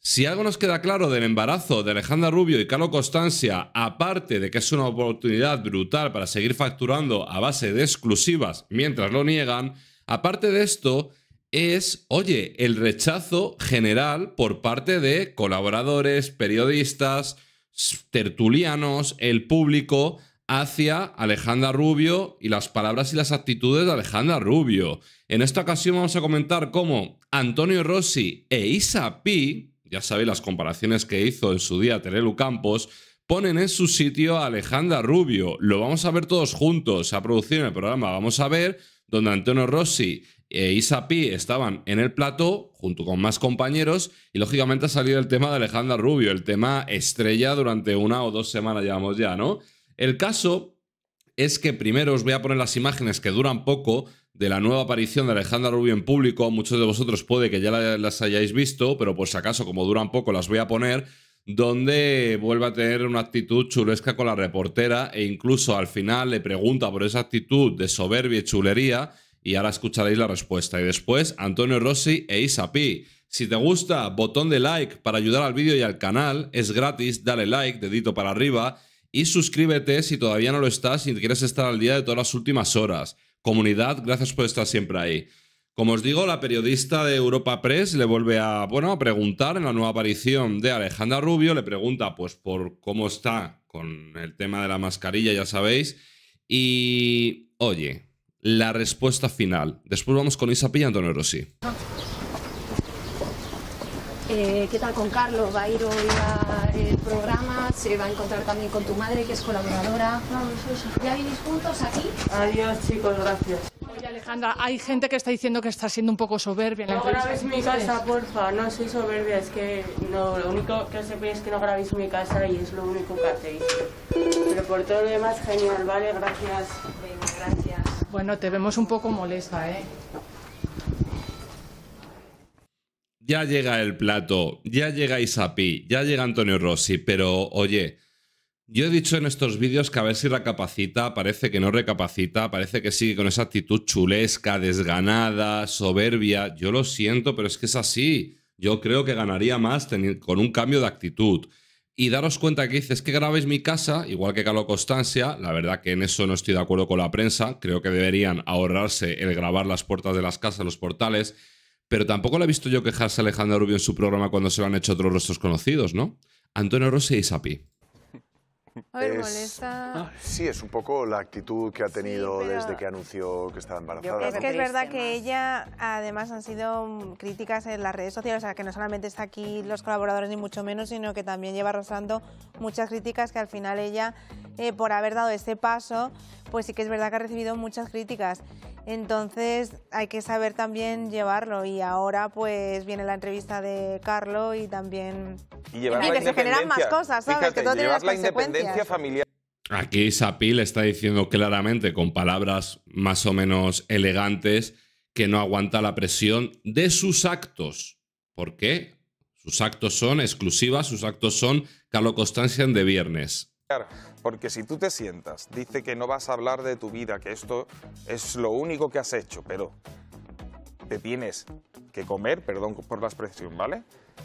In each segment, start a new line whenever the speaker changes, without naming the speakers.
Si algo nos queda claro del embarazo de Alejandra Rubio y Carlos Constancia, aparte de que es una oportunidad brutal para seguir facturando a base de exclusivas mientras lo niegan, aparte de esto es, oye, el rechazo general por parte de colaboradores, periodistas, tertulianos, el público hacia Alejandra Rubio y las palabras y las actitudes de Alejandra Rubio. En esta ocasión vamos a comentar cómo Antonio Rossi e Isa Pi ya sabéis las comparaciones que hizo en su día Terelu Campos, ponen en su sitio a Alejandra Rubio. Lo vamos a ver todos juntos. Se ha producido en el programa Vamos a ver, donde Antonio Rossi e Isa P... estaban en el plató junto con más compañeros y lógicamente ha salido el tema de Alejandra Rubio, el tema estrella durante una o dos semanas llevamos ya, ¿no? El caso es que primero os voy a poner las imágenes que duran poco de la nueva aparición de Alejandra Rubio en público. Muchos de vosotros puede que ya las hayáis visto, pero por si acaso, como duran poco, las voy a poner, donde vuelve a tener una actitud chulesca con la reportera e incluso al final le pregunta por esa actitud de soberbia y chulería y ahora escucharéis la respuesta. Y después, Antonio Rossi e Isa P. Si te gusta, botón de like para ayudar al vídeo y al canal. Es gratis, dale like, dedito para arriba. Y suscríbete si todavía no lo estás y quieres estar al día de todas las últimas horas. Comunidad, gracias por estar siempre ahí. Como os digo, la periodista de Europa Press le vuelve a, bueno, a preguntar en la nueva aparición de Alejandra Rubio, le pregunta pues por cómo está con el tema de la mascarilla, ya sabéis, y oye, la respuesta final. Después vamos con Isa Pilla, Antonio Rossi.
Eh, ¿Qué tal con Carlos? Va a ir hoy al eh, programa, se va a encontrar también con tu madre, que es
colaboradora.
¿Ya venís juntos aquí?
Adiós, chicos, gracias. Oye,
Alejandra, hay gente que está diciendo que está siendo un poco soberbia. no grabéis mi casa,
porfa. No soy soberbia, es que lo único que os pide es que no grabéis mi casa y es lo único que hacéis. Pero
por todo lo demás, genial, ¿vale? Gracias. Venga,
gracias. Bueno, te vemos un poco molesta,
¿eh? ya llega el plato, ya llega Isapi, ya llega Antonio Rossi, pero oye, yo he dicho en estos vídeos que a ver si recapacita, parece que no recapacita, parece que sigue con esa actitud chulesca, desganada, soberbia. Yo lo siento, pero es que es así. Yo creo que ganaría más con un cambio de actitud. Y daros cuenta que dices que grabéis mi casa, igual que Carlos Constancia, la verdad que en eso no estoy de acuerdo con la prensa, creo que deberían ahorrarse el grabar las puertas de las casas, los portales, pero tampoco la he visto yo quejarse a Alejandra Rubio en su programa cuando se lo han hecho otros rostros conocidos, ¿no? Antonio Rossi y Sapi.
A ver, molesta. Ah, sí, es un poco la actitud que ha tenido desde que anunció que estaba embarazada. Es que es verdad
que ella, además, han sido críticas en las redes sociales, o sea, que no solamente está aquí los colaboradores ni mucho menos, sino que también lleva arrastrando muchas críticas que al final ella, eh, por haber dado este paso, pues sí que es verdad que ha recibido muchas críticas. Entonces hay que saber también llevarlo y ahora pues viene la entrevista de Carlo y también
y, que se generan más
cosas, que tiene
Aquí Sapil está diciendo claramente, con palabras más o menos elegantes, que no aguanta la presión de sus actos. ¿Por qué? Sus actos son exclusivas, sus actos son Carlo constancia de viernes. Porque
si tú te sientas, dice que no vas a hablar de tu vida, que esto es lo único que has hecho, pero te tienes que comer, perdón por la expresión, ¿vale?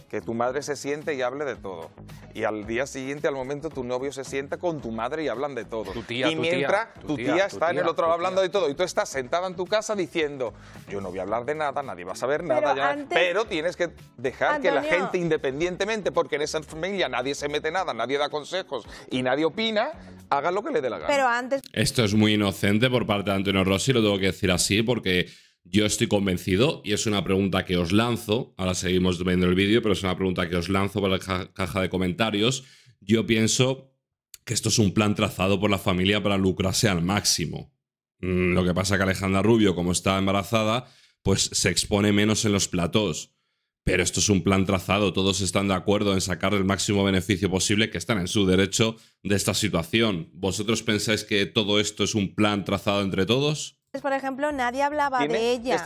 que tu madre se siente y hable de todo. Y al día siguiente, al momento, tu novio se sienta con tu madre y hablan de todo. Tu tía, y mientras tu tía, está en el otro lado hablando de todo y tú estás sentada en tu casa diciendo, yo no voy a hablar de nada, nadie va a saber nada, pero, ya, pero tienes que dejar que la gente, independientemente, porque en esa familia nadie se mete nada, nadie da consejos y nadie opina, haga lo que le dé la
gana.
Esto es muy inocente por parte de Antonio Rossi, lo tengo que decir así, porque yo estoy convencido y es una pregunta que os lanzo, ahora seguimos viendo el vídeo, pero es una pregunta que os lanzo para la caja de comentarios. Yo pienso que esto es un plan trazado por la familia para lucrarse al máximo. Mm, lo que pasa es que Alejandra Rubio, como está embarazada, pues se expone menos en los platós. Pero esto es un plan trazado, todos están de acuerdo en sacar el máximo beneficio posible que están en su derecho de esta situación. ¿Vosotros pensáis que todo esto es un plan trazado entre todos?
Pues, por ejemplo, nadie hablaba de ella.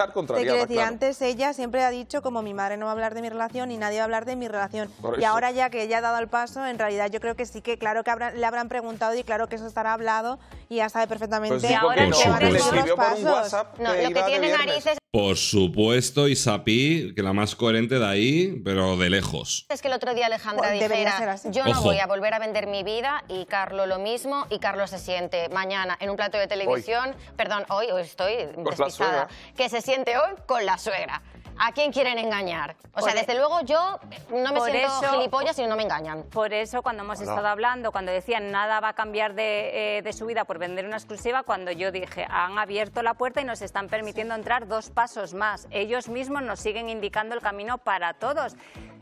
Que antes ella siempre ha dicho como mi madre no va a hablar de mi relación y nadie va a hablar de mi relación. y ahora ya que ella ha dado el paso, en realidad yo creo que sí que claro que le habrán preguntado y claro que eso estará hablado y ya sabe pues perfectamente. que le por un WhatsApp lo que tiene narices
por supuesto, Isapí, que la más coherente de ahí, pero de lejos.
Es que el otro día Alejandra dijera, yo no voy a volver a vender mi vida y Carlos lo mismo y Carlos se siente mañana en un plato de televisión, perdón, hoy, hoy estoy despistada, que se siente hoy con la suegra. ¿A quién quieren engañar? O sea, desde e- luego yo no me siento gilipollas y no me engañan. Por eso cuando hemos estado hablando, cuando decían nada va a cambiar eh, de, su vida por vender una exclusiva, cuando yo dije han abierto la puerta y nos están permitiendo entrar dos pasos más. Ellos mismos nos siguen indicando el camino para todos.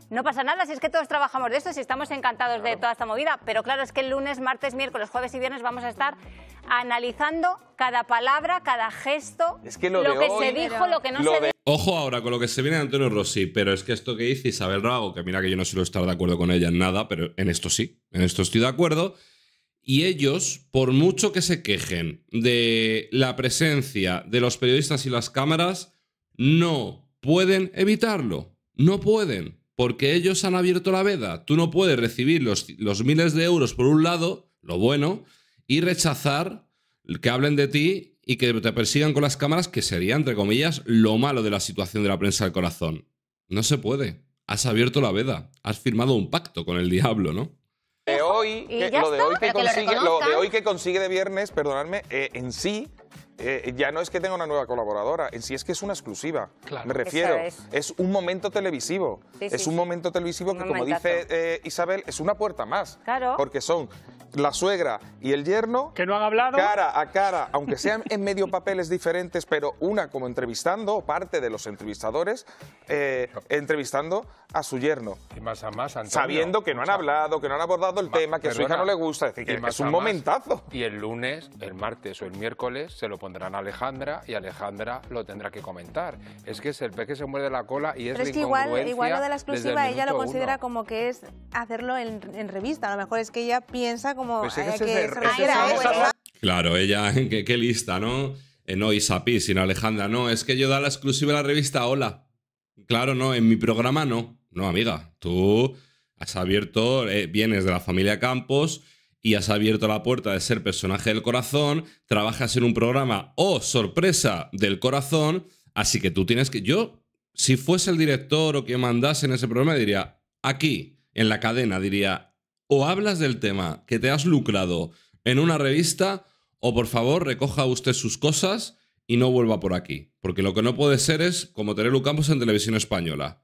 No pasa nada si es que todos trabajamos de esto, si estamos encantados de toda esta movida, pero claro, es que el lunes, martes, miércoles, jueves y viernes vamos a estar analizando cada palabra, cada gesto, lo, que se dijo, lo que no se dijo.
Ojo ahora con lo que se viene de Antonio Rossi, pero es que esto que dice Isabel Rago, que mira que yo no suelo estar de acuerdo con ella en nada, pero en esto sí, en esto estoy de acuerdo. Y ellos, por mucho que se quejen de la presencia de los periodistas y las cámaras, no pueden evitarlo. No pueden. Porque ellos han abierto la veda. Tú no puedes recibir los miles de euros por un lado, lo bueno, y rechazar que hablen de ti y que te persigan con las cámaras, que sería, entre comillas, lo malo de la situación de la prensa del corazón. No se puede. Has abierto la veda. Has firmado un pacto con el diablo, ¿no?
De hoy, lo, de hoy que consigue, de viernes, perdonadme, eh, en sí eh, ya no es que tenga una nueva colaboradora, en sí es que es una exclusiva. Me refiero, es. un momento televisivo. es un momento televisivo que, como dice eh, Isabel, es una puerta más. Claro. Porque son la suegra y el yerno. Que no han hablado. Cara a cara, aunque sean en medio papeles diferentes, pero una como entrevistando, parte de los entrevistadores, eh, entrevistando a su yerno. Y más a más, Sabiendo que no han hablado, que no han abordado el tema, que a su hija no le gusta. Es decir, que es un momentazo. y el lunes, el martes o el miércoles se lo pondrán a Alejandra y Alejandra lo tendrá que comentar. Es que es el pez que se muerde la cola y es Pero es que igual, igual lo de la exclusiva ella lo considera
como que es hacerlo en, en revista. A lo mejor es que ella piensa como pues
claro, ella, qué, lista, ¿no? Eh, no Isapi, sino Alejandra, no, es que yo da la exclusiva a la revista Hola. Claro, no, en mi programa no. No, amiga, tú has abierto, eh, vienes de la familia Campos y has abierto la puerta de ser personaje del corazón, trabajas en un programa, oh, sorpresa, del corazón, así que tú tienes que... Yo, si fuese el director o que mandase en ese programa, diría, aquí, en la cadena, diría, o hablas del tema que te has lucrado en una revista, o por favor recoja usted sus cosas y no vuelva por aquí. Porque lo que no puede ser es como tener Campos en televisión española.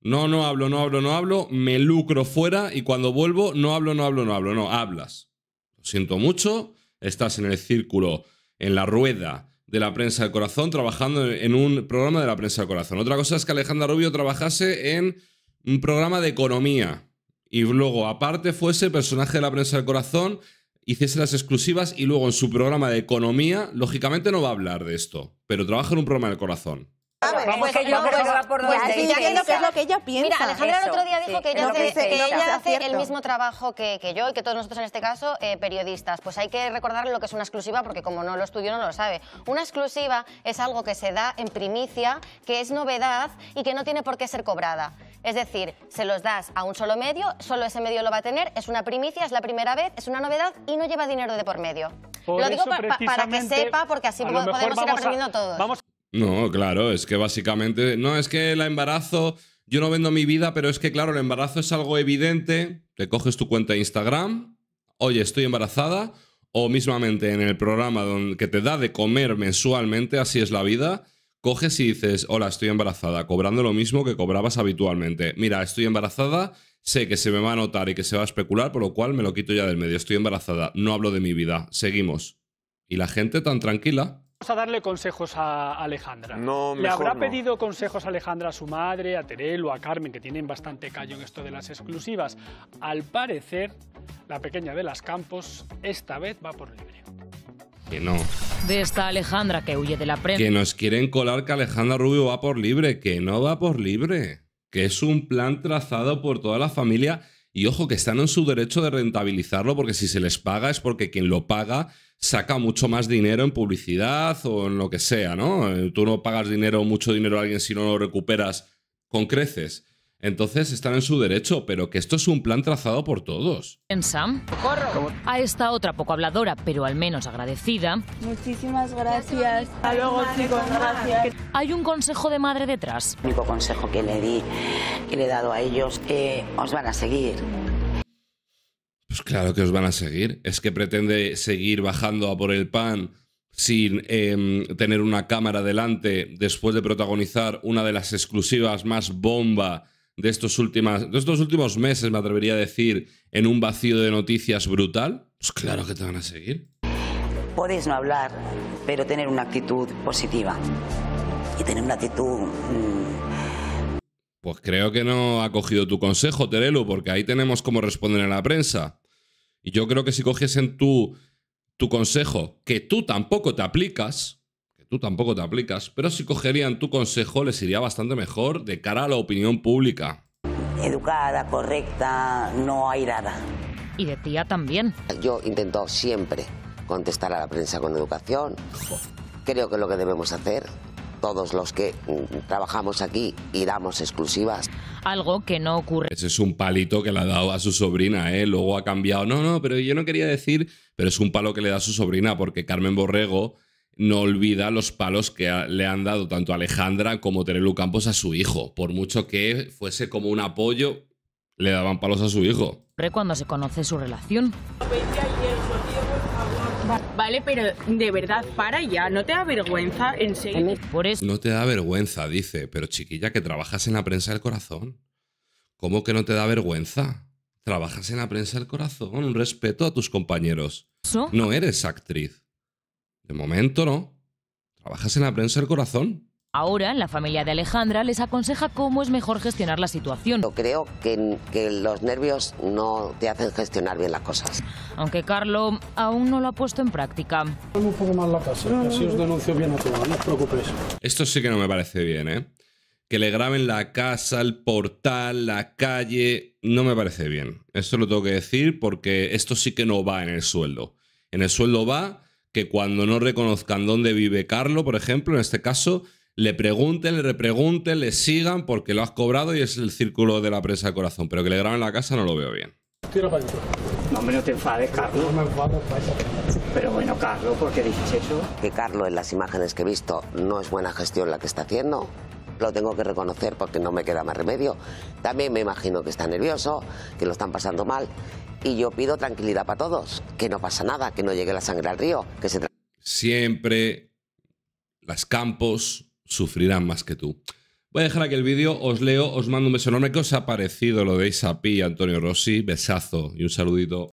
No, no hablo, no hablo, no hablo, me lucro fuera y cuando vuelvo no hablo, no hablo, no hablo, no, hablas. Lo siento mucho, estás en el círculo, en la rueda de la prensa del corazón, trabajando en un programa de la prensa del corazón. Otra cosa es que Alejandra Rubio trabajase en un programa de economía, y luego aparte fuese personaje de la prensa del corazón, hiciese las exclusivas y luego en su programa de economía, lógicamente no va a hablar de esto, pero trabaja en un programa del corazón. vamos que, lo que ella piensa. Mira, Alejandra el otro día
dijo que ella, hace, el mismo
trabajo que, yo y que todos nosotros en este caso, eh, periodistas. Pues hay que recordarle lo que es una exclusiva porque como no lo estudio no lo sabe. Una exclusiva es algo que se da en primicia, que es novedad y que no tiene por qué ser cobrada. Es decir, se los das a un solo medio, solo ese medio lo va a tener, es una primicia, es la primera vez, es una novedad y no lleva dinero de por medio. lo digo para que sepa, porque así podemos ir aprendiendo todos. Vamos...
No, claro, es que básicamente. No, es que el embarazo. Yo no vendo mi vida, pero es que, claro, el embarazo es algo evidente. Te coges tu cuenta de Instagram, oye, estoy embarazada, o mismamente en el programa donde, que te da de comer mensualmente, así es la vida coges y dices, hola, estoy embarazada, cobrando lo mismo que cobrabas habitualmente. Mira, estoy embarazada, sé que se me va a notar y que se va a especular, por lo cual me lo quito ya del medio. Estoy embarazada, no hablo de mi vida, seguimos. Y la gente tan tranquila. Vamos a darle consejos a Alejandra. No, ¿Le habrá pedido consejos a Alejandra a su madre, a Terel o a Carmen, que tienen bastante callo en esto de las exclusivas? Al parecer, la pequeña de las Campos esta vez va por libre. Que no.
De esta Alejandra que huye de la prensa. Que
nos quieren colar que Alejandra Rubio va por libre, que no va por libre. Que es un plan trazado por toda la familia. Y ojo, que están en su derecho de rentabilizarlo, porque si se les paga es porque quien lo paga saca mucho más dinero en publicidad o en lo que sea, ¿no? Eh, tú no pagas dinero, mucho dinero a alguien si no lo recuperas con creces. Entonces están en su derecho, pero que esto es un plan trazado por todos.
En Sam, a esta otra poco habladora, pero al menos agradecida. Muchísimas gracias. Hasta luego, chicos, gracias. Hay un consejo de madre detrás. El único consejo que le di, que le he dado a ellos, que os van a seguir.
Pues claro que os van a seguir. Es que pretende seguir bajando a por el pan sin em, tener una cámara delante después de protagonizar una de las exclusivas más bomba de estos, de estos últimos meses, me atrevería a decir, en un vacío de noticias brutal, pues claro que te van a seguir.
Podéis no hablar, pero tener una actitud positiva. Y tener una actitud... Mm,
pues creo que no ha cogido tu consejo, Terelu, porque ahí tenemos cómo responder en la prensa. Y yo creo que si cogiesen tu, tu consejo, que tú tampoco te aplicas, tú tampoco te aplicas, pero si cogerían tu consejo les iría bastante mejor de cara a la opinión pública.
Educada, correcta, no airada. Y de tía también. Yo intento siempre contestar a la prensa con educación. Creo que lo que debemos hacer todos los que mm, trabajamos aquí y damos exclusivas. Algo que no ocurre.
Ese es un palito que le ha dado a su sobrina, ¿eh? Luego ha cambiado. No, no, pero yo no quería decir. Pero es un palo que le da a su sobrina, porque Carmen Borrego no olvida los palos que le han dado tanto Alejandra como Terelu Campos a su hijo. Por mucho que fuese como un apoyo, le daban palos a su hijo.
Cuando se conoce su relación. Vale, pero de verdad, para ya, no te da vergüenza, en serio. Por eso... No
te da vergüenza, dice, pero chiquilla, que trabajas en la prensa del corazón. ¿Cómo que no te da vergüenza? Trabajas en la prensa del corazón, un respeto a tus compañeros. No eres actriz. De momento no. Trabajas en la prensa del corazón.
Ahora, la familia de Alejandra les aconseja cómo es mejor gestionar la situación. Yo creo que, los nervios no te hacen gestionar bien las cosas. Aunque Carlos aún no lo ha puesto en práctica. Un os denuncio bien
no os preocupéis. Esto sí que no me parece bien, ¿eh? Que le graben la casa, el portal, la calle, no me parece bien. Esto lo tengo que decir porque esto sí que no va en el sueldo. En el sueldo va que cuando no reconozcan dónde vive Carlo, por ejemplo, en este caso, le pregunten, le repregunten, le sigan porque lo has cobrado y es el círculo de la presa de corazón. Pero que le graben la casa no lo veo bien.
No, hombre, no te enfades, Carlos.
Pero bueno, Carlos, ¿por qué dices eso? Que Carlos, en las imágenes que he visto, no es buena gestión la que está haciendo. Lo tengo que reconocer porque no me queda más remedio. También me imagino que está nervioso, que lo están pasando mal y yo pido tranquilidad para todos, que no pasa nada, que no
llegue la sangre al río, que siempre las campos sufrirán más que tú. Voy a dejar aquí el vídeo, os leo, os mando un beso enorme. ¿Qué os ha parecido lo de Isapi y Antonio Rossi? Besazo y un saludito.